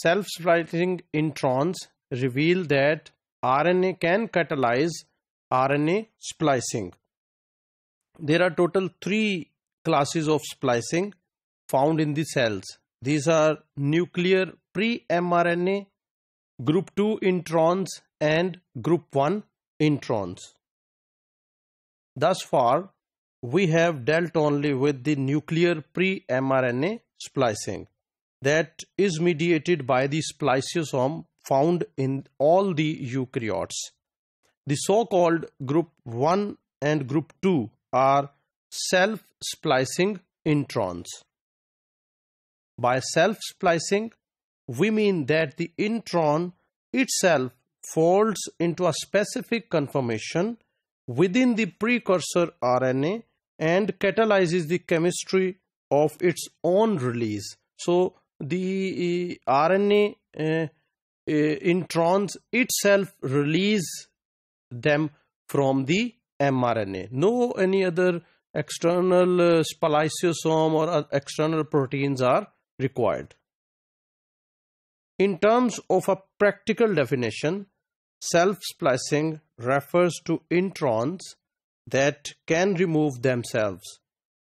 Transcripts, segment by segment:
self-splicing introns reveal that RNA can catalyze RNA splicing. There are total three classes of splicing found in the cells. These are nuclear pre-mRNA, group 2 introns and group 1 introns. Thus far, we have dealt only with the nuclear pre-mRNA splicing that is mediated by the spliceosome found in all the eukaryotes. The so-called group 1 and group 2 are self-splicing introns. By self-splicing, we mean that the intron itself folds into a specific conformation within the precursor RNA and catalyzes the chemistry of its own release. So the RNA uh, uh, introns itself release them from the mRNA. No any other external uh, spliceosome or uh, external proteins are required. In terms of a practical definition, self-splicing refers to introns that can remove themselves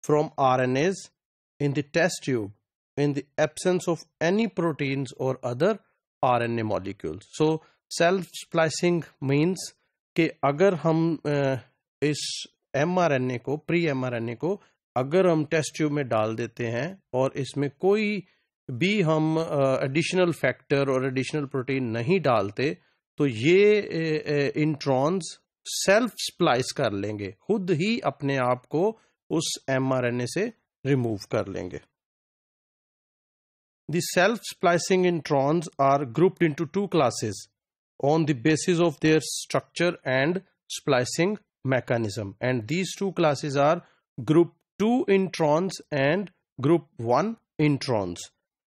from RNAs in the test tube in the absence of any proteins or other RNA molecules. So self splicing means कि अगर हम इस M R N A को pre M R N A को अगर हम test tube में डाल देते हैं और इसमें कोई भी हम एडिशनल फैक्टर और एडिशनल प्रोटीन नहीं डालते तो ये इंट्रॉन्स सेल्फ स्प्लाइस कर लेंगे खुद ही अपने आप को उस एम आर एन ए से रिमूव कर लेंगे The self-splicing introns are grouped into two classes on the basis of their structure and splicing mechanism. And these two classes are group 2 introns and group 1 introns.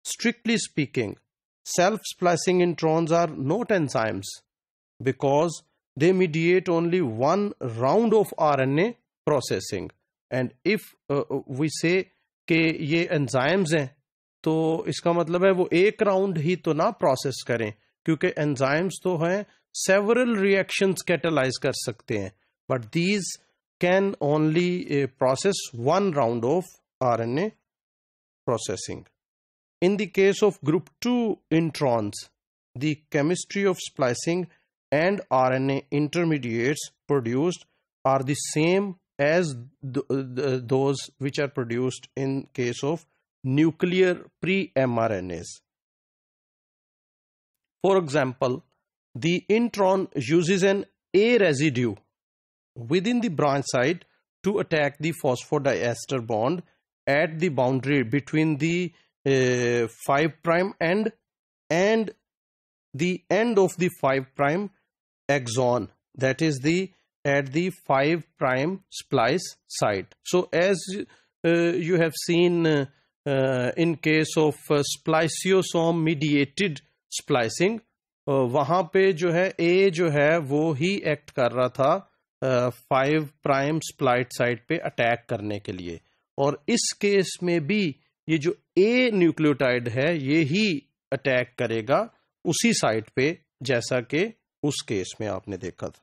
Strictly speaking, self-splicing introns are not enzymes because they mediate only one round of RNA processing. And if uh, uh we say कि ये enzymes. Eh, तो इसका मतलब है वो एक round ही तो ना प्रोसेस करें क्योंकि एंजाइम्स तो हैं सेवरल रिएक्शंस कैटेलाइज कर सकते हैं but these can only process one round of R N A processing in the case of group two introns the chemistry of splicing and R N A intermediates produced are the same as those which are produced in case of nuclear pre-mRNAs. For example, the intron uses an A residue within the branch site to attack the phosphodiester bond at the boundary between the uh, 5 prime end and the end of the 5 prime exon. that is the at the 5 prime splice site so as uh, you have seen uh, in case of spliceosome mediated splicing वहां पे जो है ए जो है वो ही act कर रहा था फाइव प्राइम स्प्लाइट साइट पे अटैक करने के लिए और इस केस में भी ये जो ए न्यूक्लियोटाइड है ये ही अटैक करेगा उसी साइट पे जैसा कि उस केस में आपने देखा था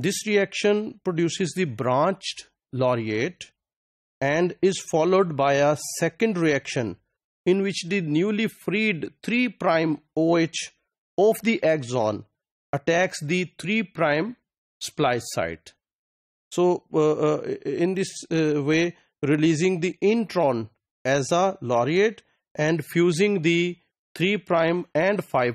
this reaction produces the branched lariat and is followed by a second reaction in which the newly freed 3' OH of the axon attacks the 3' splice site. So uh, uh, in this uh, way releasing the intron as a laureate and fusing the 3' and 5'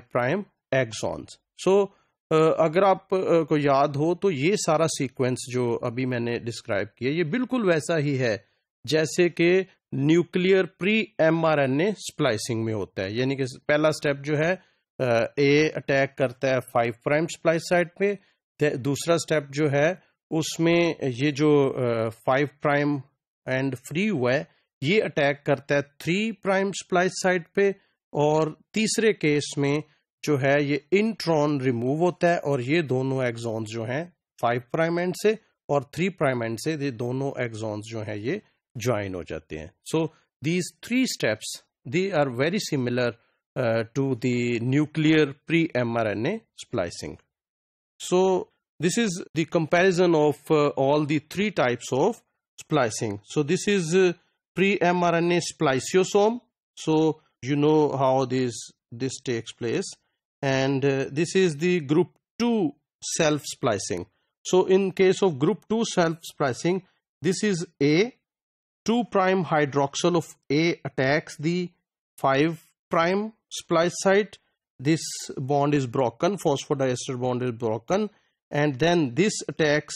axons. So uh, अगर आप uh, को याद हो तो ये सारा sequence जो अभी मैंने डिस्क्राइब किया ये बिल्कुल वैसा ही है जैसे कि न्यूक्लियर प्री एमआरएनए स्प्लाइसिंग में होता है यानी कि पहला स्टेप जो है ए अटैक करता है फाइव प्राइम स्प्लाइस साइट पे दूसरा स्टेप जो है उसमें ये जो फाइव प्राइम एंड फ्री हुआ है ये अटैक करता है थ्री प्राइम स्प्लाइस साइट पे और तीसरे केस में जो है ये इंट्रॉन रिमूव होता है और ये दोनों एग्जॉन्स जो हैं फाइव प्राइम एंड से और थ्री प्राइम एंड से ये दोनों एग्जॉन्स जो हैं ये ज्वाइन हो जाते हैं so these three steps they are very similar to the nuclear pre M R N A this is the comparison of uh, all the three types of splicing so this is uh, pre-mrna spliceosome so you know how this this takes place and uh, this is the group 2 self splicing so in case of group 2 self splicing this is a 2 prime hydroxyl of A attacks the 5 prime splice site. This bond is broken, phosphodiester bond is broken. And then this attacks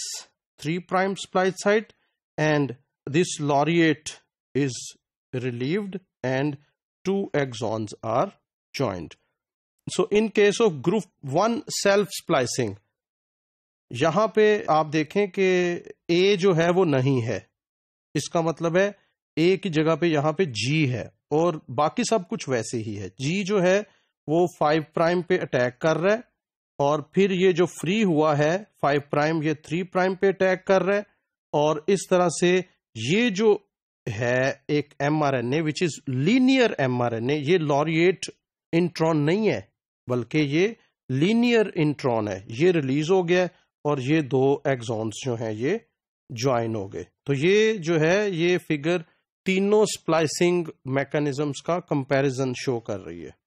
3 prime splice site and this laureate is relieved and two exons are joined. So in case of group 1 self splicing, यहाँ पे आप देखें कि ए जो है वो नहीं है इसका मतलब है ए की जगह पे यहाँ पे जी है और बाकी सब कुछ वैसे ही है जी जो है वो फाइव प्राइम पे अटैक कर रहा है और फिर ये जो फ्री हुआ है फाइव प्राइम ये थ्री प्राइम पे अटैक कर रहा है और इस तरह से ये जो है एक M R N A which is linear M R N A ये लॉरिएट इंट्रॉन नहीं है बल्कि ये लीनियर इंट्रॉन है ये रिलीज हो गया और ये दो एग्जॉन्स जो हैं ये ज्वाइन हो गए तो ये जो है ये फिगर तीनों स्प्लाइसिंग मैकेनिज्म का कंपैरिजन शो कर रही है